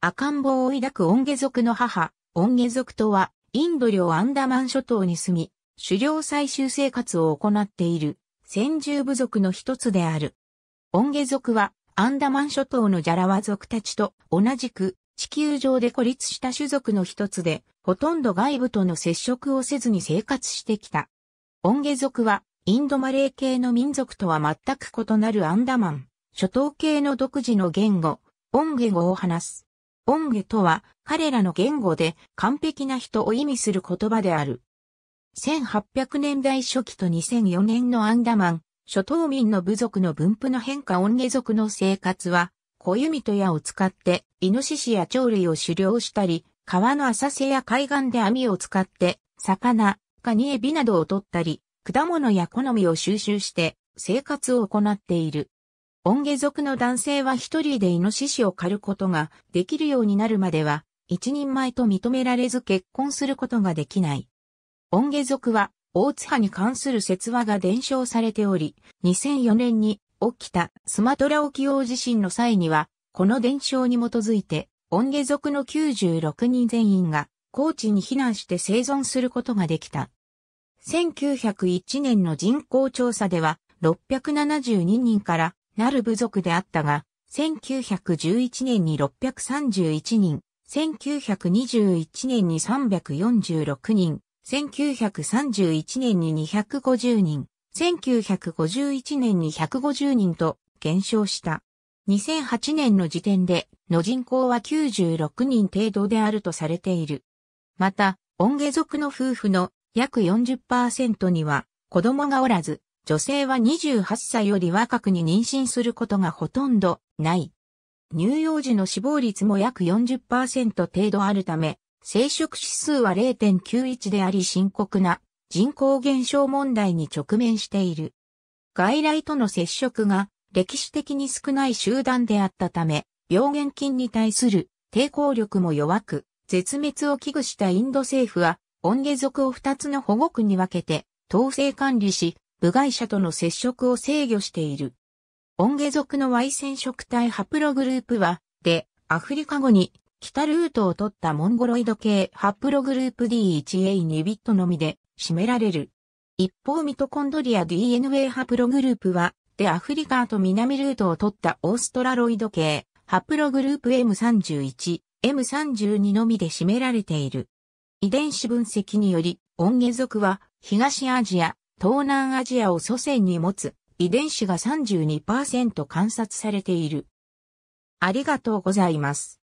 赤ん坊を抱くオンゲ族の母、オンゲ族とは、インド領アンダマン諸島に住み、狩猟採集生活を行っている、先住部族の一つである。オンゲ族は、アンダマン諸島のジャラワ族たちと同じく、地球上で孤立した種族の一つで、ほとんど外部との接触をせずに生活してきた。オンゲ族は、インドマレー系の民族とは全く異なるアンダマン、諸島系の独自の言語、オンゲ語を話す。音下とは彼らの言語で完璧な人を意味する言葉である。1800年代初期と2004年のアンダマン、諸島民の部族の分布の変化音ゲ族の生活は、小弓と矢を使って、イノシシや鳥類を狩猟したり、川の浅瀬や海岸で網を使って、魚、カニエビなどを取ったり、果物や好みを収集して、生活を行っている。音下族の男性は一人でイノシシを狩ることができるようになるまでは、一人前と認められず結婚することができない。音下族は、大津波に関する説話が伝承されており、2004年に起きたスマトラ沖大地震の際には、この伝承に基づいて、音下族の96人全員が、高知に避難して生存することができた。1901年の人口調査では、672人からなる部族であったが、1911年に631人、1921年に346人、1931年に250人、1951年に150人と減少した。2008年の時点での人口は96人程度であるとされている。また、音下族の夫婦の約40%には子供がおらず、女性は28歳より若くに妊娠することがほとんどない。乳幼児の死亡率も約40%程度あるため、生殖指数は0.91であり深刻な人口減少問題に直面している。外来との接触が歴史的に少ない集団であったため、病原菌に対する抵抗力も弱く、絶滅を危惧したインド政府は、オンゲ族を2つの保護区に分けて、統制管理し、部外者との接触を制御している。オンゲ族の Y 染色体ハプログループは、で、アフリカ語に、北ルートを取ったモンゴロイド系ハプログループ D1A2 ビットのみで、占められる。一方ミトコンドリア DNA ハプログループは、でアフリカと南ルートを取ったオーストラロイド系、ハプログループ M31、M32 のみで占められている。遺伝子分析により、オンゲ族は東アジア、東南アジアを祖先に持つ遺伝子が32%観察されている。ありがとうございます。